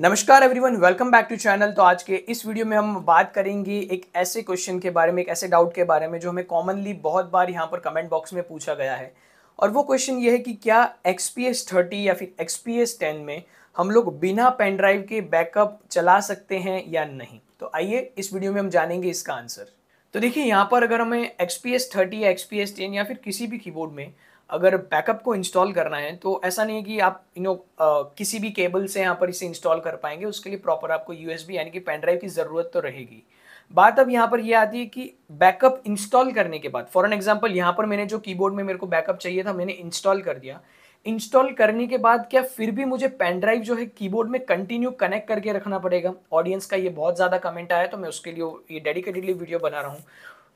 नमस्कार everyone welcome back to channel तो आज के इस वीडियो में हम बात करेंगे एक ऐसे क्वेश्चन के बारे में एक ऐसे डाउट के बारे में जो हमें कॉमनली बहुत बार यहाँ पर कमेंट बॉक्स में पूछा गया है और वो क्वेश्चन ये है कि क्या एक्स पी एस थर्टी या फिर एक्स पी एस टेन में हम लोग बिना पेन ड्राइव के बैकअप चला सकते हैं या नहीं तो आइए इस वीडियो में हम जानेंगे इसका आंसर तो देखिए यहाँ पर अगर हमें एक्स पी एस थर्टी या एक्स पी एस टेन या फिर किसी भी कीबोर्ड में अगर बैकअप को इंस्टॉल करना है तो ऐसा नहीं है कि आप यू नो किसी भी केबल से यहाँ पर इसे इंस्टॉल कर पाएंगे उसके लिए प्रॉपर आपको यू यानी कि पेन ड्राइव की ज़रूरत तो रहेगी बात अब यहाँ पर यह आती है कि बैकअप इंस्टॉल करने के बाद फॉर एन एग्जाम्पल यहाँ पर मैंने जो कीबोर्ड में मेरे को बैकअप चाहिए था मैंने इंस्टॉल कर दिया इंस्टॉल करने के बाद क्या फिर भी मुझे पेन ड्राइव जो है कीबोर्ड में कंटिन्यू कनेक्ट करके रखना पड़ेगा ऑडियंस का ये बहुत ज़्यादा कमेंट आया तो मैं उसके लिए ये डेडिकेटेडली वीडियो बना रहा हूँ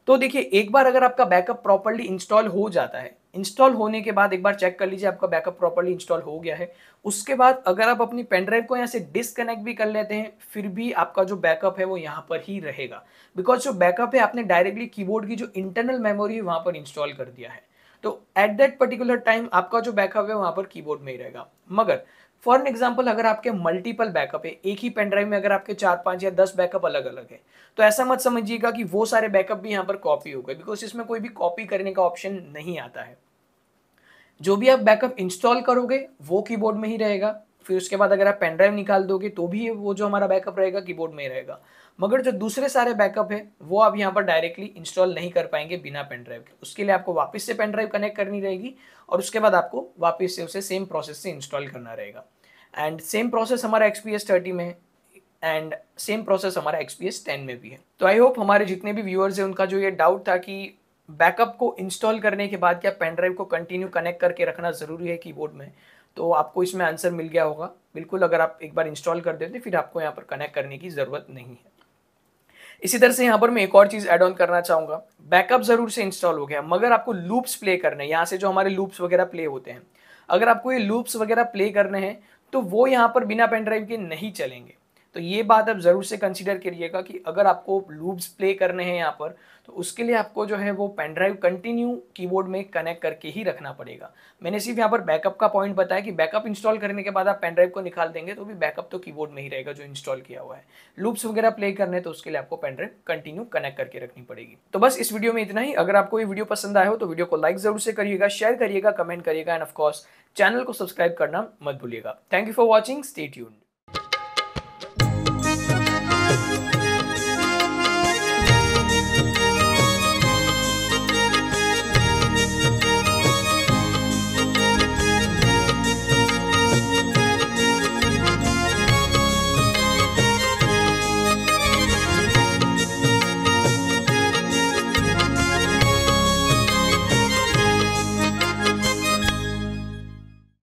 तो देखिए एक बार अगर आपका बैकअप प्रॉपरली इंस्टॉल हो जाता है इंस्टॉल होने के बाद एक बार चेक कर लीजिए आपका बैकअप प्रॉपरली इंस्टॉल हो गया है उसके बाद अगर आप अपनी पेन ड्राइव को यहाँ से डिसकनेक्ट भी कर लेते हैं फिर भी आपका जो बैकअप है वो यहाँ पर ही रहेगा बिकॉज जो बैकअप है आपने डायरेक्टली कीबोर्ड की जो इंटरनल मेमोरी है वहाँ पर इंस्टॉल कर दिया है तो एट दैट पर्टिकुलर टाइम आपका जो बैकअप है वहां पर कीबोर्ड में ही रहेगा मगर फॉर एन एग्जाम्पल अगर आपके मल्टीपल बैकअप है एक ही पेनड्राइव में अगर आपके चार पांच या दस बैकअप अलग अलग है तो ऐसा मत समझिएगा कि वो सारे बैकअप भी यहाँ पर कॉपी हो गए बिकॉज इसमें कोई भी कॉपी करने का ऑप्शन नहीं आता है जो भी आप बैकअप इंस्टॉल करोगे वो कीबोर्ड में ही रहेगा फिर उसके बाद अगर आप पेन ड्राइव निकाल दोगे तो भी वो जो हमारा बैकअप रहेगा कीबोर्ड में रहेगा मगर जो दूसरे सारे बैकअप है वो आप यहाँ पर डायरेक्टली इंस्टॉल नहीं कर पाएंगे बिना पेन ड्राइव के उसके लिए आपको वापस से पेन ड्राइव कनेक्ट करनी रहेगी और उसके बाद आपको वापस से उसे सेम प्रोसेस से इंस्टॉल करना रहेगा एंड सेम प्रोसेस हमारा एक्स एक्सपीएस थर्टी में एंड सेम प्रोसेस हमारा एक्स एक्सपीएस टेन में भी है तो आई होप हमारे जितने भी व्यूअर्स हैं उनका जो ये डाउट था कि बैकअप को इंस्टॉल करने के बाद क्या पेन ड्राइव को कंटिन्यू कनेक्ट करके रखना ज़रूरी है कीबोर्ड में तो आपको इसमें आंसर मिल गया होगा बिल्कुल अगर आप एक बार इंस्टॉल कर देते फिर आपको यहाँ पर कनेक्ट करने की ज़रूरत नहीं है इसी तरह से यहाँ पर मैं एक और चीज़ ऐड ऑन करना चाहूँगा बैकअप ज़रूर से इंस्टॉल हो गया मगर आपको लूप्स प्ले करने यहाँ से जो हमारे लूप्स वगैरह प्ले होते हैं अगर आपको ये लूप्स वगैरह प्ले करने हैं तो वो यहाँ पर बिना पेन ड्राइव के नहीं चलेंगे तो ये बात आप ज़रूर से कंसिडर करिएगा कि अगर आपको लूप्स प्ले करने हैं यहाँ पर तो उसके लिए आपको जो है वो पेन ड्राइव कंटिन्यू कीबोर्ड में कनेक्ट करके ही रखना पड़ेगा मैंने सिर्फ यहाँ पर बैकअप का पॉइंट बताया कि बैकअप इंस्टॉल करने के बाद आप पेन ड्राइव को निकाल देंगे तो भी बैकअप तो कीबोर्ड में ही रहेगा जो इंस्टॉल किया हुआ है लूप्स वगैरह प्ले करने तो उसके लिए आपको पेन ड्राइव कंटिन्यू कनेक्ट करके रखनी पड़ेगी तो बस इस वीडियो में इतना ही अगर आपको ये वीडियो पसंद आया हो तो वीडियो को लाइक जरूर से करिएगा शेयर करिएगा कमेंट करिएगा एंड ऑफकोर्स चैनल को सब्सक्राइब करना मत भूलिएगा thank you for watching stay यून